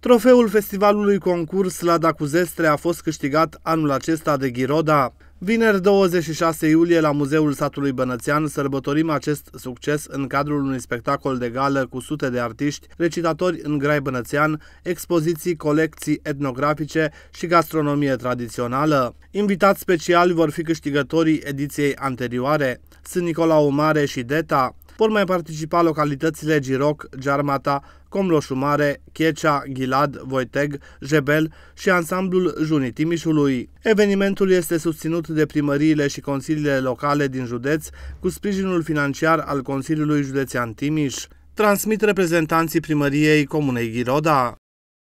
Trofeul festivalului concurs la Dacuzestre a fost câștigat anul acesta de Ghiroda. Vineri 26 iulie la Muzeul satului Bănățean sărbătorim acest succes în cadrul unui spectacol de gală cu sute de artiști, recitatori în grai bănățean, expoziții, colecții etnografice și gastronomie tradițională. Invitați speciali vor fi câștigătorii ediției anterioare, sunt Nicolau Omare și Deta, vor mai participa localitățile Giroc, Giarmata, Comloșu Mare, Checea, Ghilad, Voiteg, Jebel și ansamblul Junii Timișului. Evenimentul este susținut de primăriile și consiliile locale din județ cu sprijinul financiar al Consiliului Județean Timiș. Transmit reprezentanții primăriei Comunei Ghiroda.